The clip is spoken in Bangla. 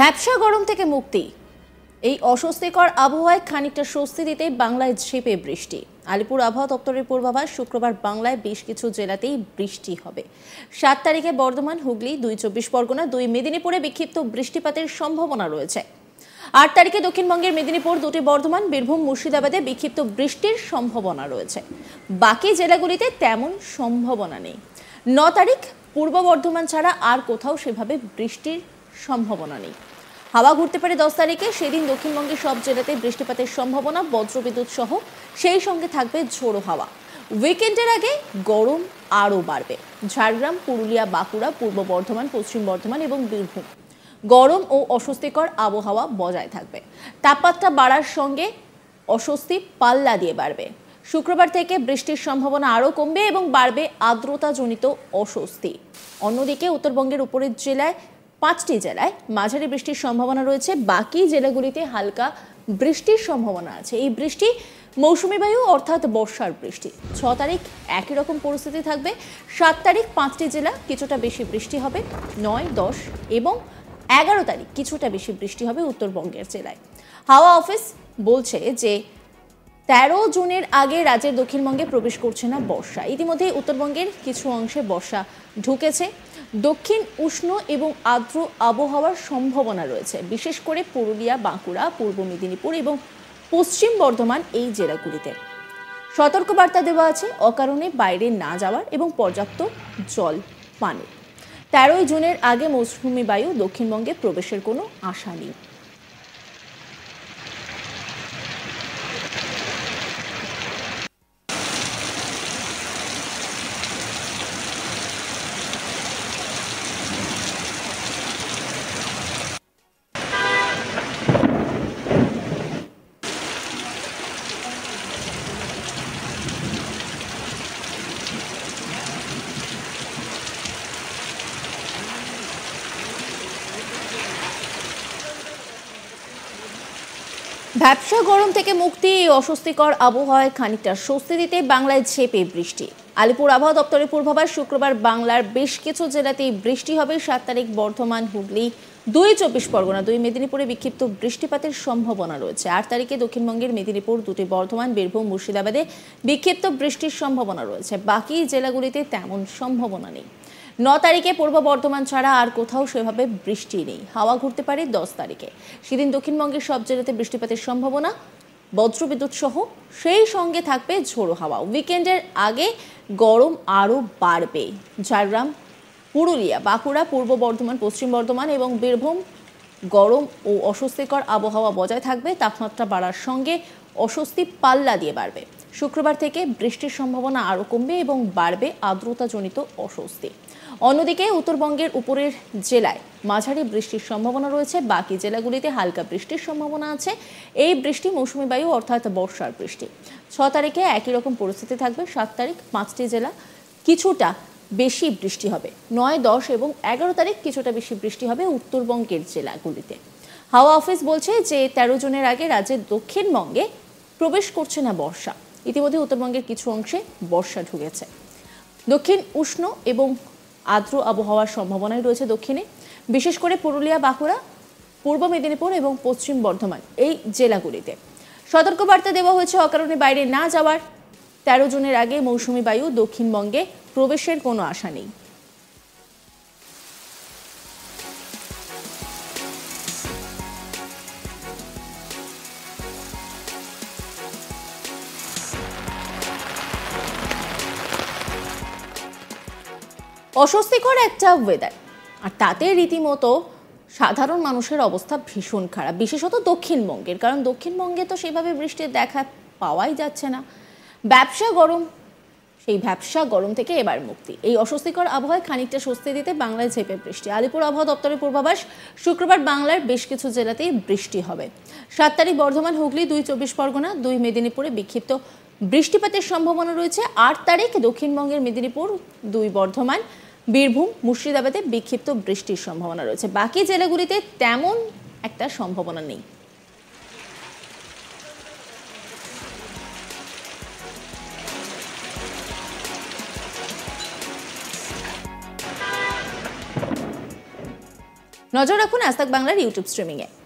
ব্যবসা গরম থেকে মুক্তি এই অস্বস্তিকর আবহাওয়ায় খানিকটা স্বস্তি দিতে বাংলায় ঝেপে বৃষ্টি আলিপুর আবহাওয়া দপ্তরের পূর্বাভাস শুক্রবার বাংলায় বেশ কিছু জেলাতেই বৃষ্টি হবে সাত তারিখে বর্ধমান হুগলি দুই চব্বিশ পরগনা দুই মেদিনীপুরে বিক্ষিপ্ত বৃষ্টিপাতের সম্ভাবনা রয়েছে আট তারিখে দক্ষিণবঙ্গের মেদিনীপুর দুটি বর্ধমান বীরভূম মুর্শিদাবাদে বিক্ষিপ্ত বৃষ্টির সম্ভাবনা রয়েছে বাকি জেলাগুলিতে তেমন সম্ভাবনা নেই ন তারিখ পূর্ব বর্ধমান ছাড়া আর কোথাও সেভাবে বৃষ্টির সম্ভাবনা নেই হাওয়া ঘুরতে পারে দশ তারিখে সেদিন দক্ষিণবঙ্গে সব জেলাতে বৃষ্টিপাতের সম্ভাবনা বজ্রবিদ্যুৎ সহ সেই সঙ্গে থাকবে ঝোড়ো হাওয়া উইকেন্ডের আগে গরম আরও বাড়বে ঝাড়গ্রাম পুরুলিয়া বাঁকুড়া পূর্ব বর্ধমান পশ্চিম বর্ধমান এবং বীরভূম গরম ও অস্বস্তিকর আবহাওয়া বজায় থাকবে তাপমাত্রা বাড়ার সঙ্গে অস্বস্তি পাল্লা দিয়ে বাড়বে শুক্রবার থেকে বৃষ্টির সম্ভাবনা আরও কমবে এবং বাড়বে আর্দ্রতাজনিত অস্বস্তি অন্যদিকে উত্তরবঙ্গের উপরের জেলায় পাঁচটি জেলায় মাঝারি বৃষ্টির সম্ভাবনা রয়েছে বাকি জেলাগুলিতে হালকা বৃষ্টির সম্ভাবনা আছে এই বৃষ্টি মৌসুমি বায়ু অর্থাৎ বর্ষার বৃষ্টি ছ তারিখ একই রকম পরিস্থিতি থাকবে সাত তারিখ পাঁচটি জেলা কিছুটা বেশি বৃষ্টি হবে নয় দশ এবং এগারো তারিখ কিছুটা বেশি বৃষ্টি হবে উত্তরবঙ্গের জেলায় হাওয়া অফিস বলছে যে তেরো জুনের আগে রাজ্যের দক্ষিণবঙ্গে প্রবেশ করছে না বর্ষা ইতিমধ্যে উত্তরবঙ্গের কিছু অংশে বর্ষা ঢুকেছে দক্ষিণ উষ্ণ এবং আর্দ্র আবহাওয়ার সম্ভাবনা রয়েছে বিশেষ করে পুরুলিয়া বাঁকুড়া পূর্ব মেদিনীপুর এবং পশ্চিম বর্ধমান এই জেলাগুলিতে সতর্কবার্তা দেওয়া আছে অকারণে বাইরে না যাওয়ার এবং পর্যাপ্ত জল পানের তেরোই জুনের আগে মৌসুমি বায়ু দক্ষিণবঙ্গে প্রবেশের কোনো আশা নেই ব্যবসা গরম থেকে মুক্তি অস্বস্তিকর আবহাওয়ায় খানিকটা স্বস্তি দিতে বাংলায় ঝেপে বৃষ্টি আলিপুর আবহাওয়া দপ্তরের পূর্বাভাস শুক্রবার বাংলার বেশ কিছু জেলাতেই বৃষ্টি হবে সাত তারিখ বর্ধমান হুগলি দুই চব্বিশ পরগনা দুই মেদিনীপুরে বিক্ষিপ্ত বৃষ্টিপাতের সম্ভাবনা রয়েছে আট তারিখে দক্ষিণবঙ্গের মেদিনীপুর দুটি বর্ধমান বীরভূম মুর্শিদাবাদে বিক্ষিপ্ত বৃষ্টির সম্ভাবনা রয়েছে বাকি জেলাগুলিতে তেমন সম্ভাবনা নেই ন তারিখে পূর্ব বর্ধমান ছাড়া আর কোথাও সেভাবে বৃষ্টি নেই হাওয়া ঘুরতে পারে দশ তারিখে সেদিন দক্ষিণবঙ্গের সব জেলাতে বৃষ্টিপাতের সম্ভাবনা বজ্রবিদ্যুৎ সহ সেই সঙ্গে থাকবে ঝোড়ো হাওয়া উইকেন্ডের আগে গরম আরও বাড়বে ঝাড়গ্রাম পুরুলিয়া বাঁকুড়া পূর্ব বর্ধমান পশ্চিম বর্ধমান এবং বীরভূম গরম ও অস্বস্তিকর আবহাওয়া বজায় থাকবে তাপমাত্রা বাড়ার সঙ্গে অস্বস্তি পাল্লা দিয়ে বাড়বে শুক্রবার থেকে বৃষ্টির সম্ভাবনা আরও কমবে এবং বাড়বে আর্দ্রতাজনিত অস্বস্তি অন্যদিকে উত্তরবঙ্গের উপরের জেলায় মাঝারি বৃষ্টির সম্ভাবনা রয়েছে বাকি জেলাগুলিতে হালকা বৃষ্টির সম্ভাবনা আছে এই বৃষ্টি মৌসুমি বায়ু অর্থাৎ বর্ষার বৃষ্টি ছ তারিখে একই রকম পরিস্থিতি থাকবে সাত তারিখ পাঁচটি জেলা কিছুটা বেশি বৃষ্টি হবে নয় দশ এবং এগারো তারিখ কিছুটা বেশি বৃষ্টি হবে উত্তরবঙ্গের জেলাগুলিতে হাওয়া অফিস বলছে যে তেরো জুনের আগে রাজ্যের দক্ষিণবঙ্গে প্রবেশ করছে না বর্ষা ইতিমধ্যে উত্তরবঙ্গের কিছু অংশে বর্ষা ঢুকেছে দক্ষিণ উষ্ণ এবং আর্দ্র আবহাওয়ার সম্ভাবনাই রয়েছে দক্ষিণে বিশেষ করে পুরুলিয়া বাঁকুড়া পূর্ব মেদিনীপুর এবং পশ্চিম বর্ধমান এই জেলাগুলিতে সতর্কবার্তা দেওয়া হয়েছে অকারণে বাইরে না যাওয়ার তেরো জুনের আগে মৌসুমি বায়ু দক্ষিণবঙ্গে প্রবেশের কোনো আশা নেই অস্বস্তিকর একটা ওয়েদার আর তাতে রীতিমতো সাধারণ মানুষের অবস্থা ভীষণ খারাপ বিশেষত দক্ষিণবঙ্গের কারণ দক্ষিণবঙ্গে তো সেভাবে বৃষ্টির দেখা পাওয়াই যাচ্ছে না ব্যবসা গরম সেই ব্যবসা গরম থেকে এবার মুক্তি এই অস্বস্তিকর আবহাওয়ায় খানিকটা স্বস্তি দিতে বাংলায় ঝেপে বৃষ্টি আলিপুর আবহাওয়া দপ্তরের পূর্বাভাস শুক্রবার বাংলার বেশ কিছু জেলাতেই বৃষ্টি হবে সাত তারিখ বর্ধমান হুগলি দুই চব্বিশ পরগনা দুই মেদিনীপুরে বিক্ষিপ্ত বৃষ্টিপাতের সম্ভাবনা রয়েছে আট তারিখ দক্ষিণবঙ্গের মেদিনীপুর দুই বর্ধমান বীরভূম মুর্শিদাবাদে বিক্ষিপ্ত বৃষ্টির সম্ভাবনা রয়েছে বাকি জেলাগুলিতে তেমন একটা সম্ভাবনা নেই নজর রাখুন আজ বাংলার ইউটিউব স্ট্রিমিংয়ে